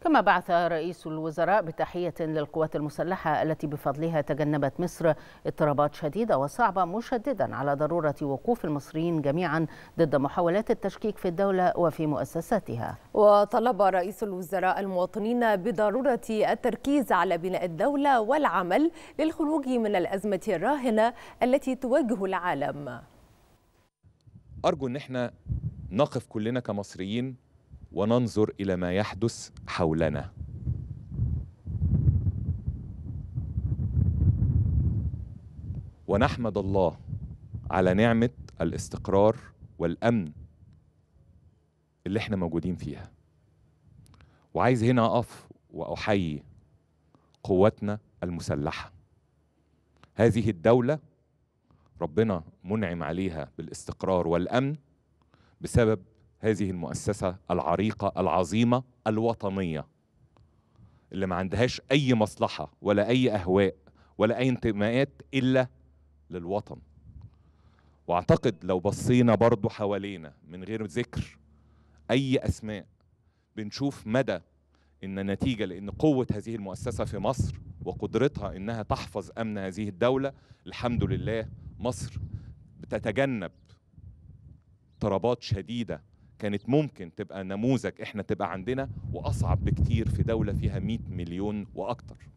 كما بعث رئيس الوزراء بتحية للقوات المسلحة التي بفضلها تجنبت مصر اضطرابات شديدة وصعبة مشددا على ضرورة وقوف المصريين جميعا ضد محاولات التشكيك في الدولة وفي مؤسساتها وطلب رئيس الوزراء المواطنين بضرورة التركيز على بناء الدولة والعمل للخروج من الأزمة الراهنة التي تواجه العالم أرجو أن احنا نقف كلنا كمصريين وننظر الى ما يحدث حولنا ونحمد الله على نعمه الاستقرار والامن اللي احنا موجودين فيها وعايز هنا اقف واحيي قواتنا المسلحه هذه الدوله ربنا منعم عليها بالاستقرار والامن بسبب هذه المؤسسة العريقة العظيمة الوطنية اللي ما عندهاش أي مصلحة ولا أي أهواء ولا أي انتماءات إلا للوطن وأعتقد لو بصينا برضو حوالينا من غير ذكر أي أسماء بنشوف مدى إن نتيجة لأن قوة هذه المؤسسة في مصر وقدرتها إنها تحفظ أمن هذه الدولة الحمد لله مصر بتتجنب اضطرابات شديدة كانت ممكن تبقى نموذج احنا تبقى عندنا واصعب بكتير في دوله فيها 100 مليون واكتر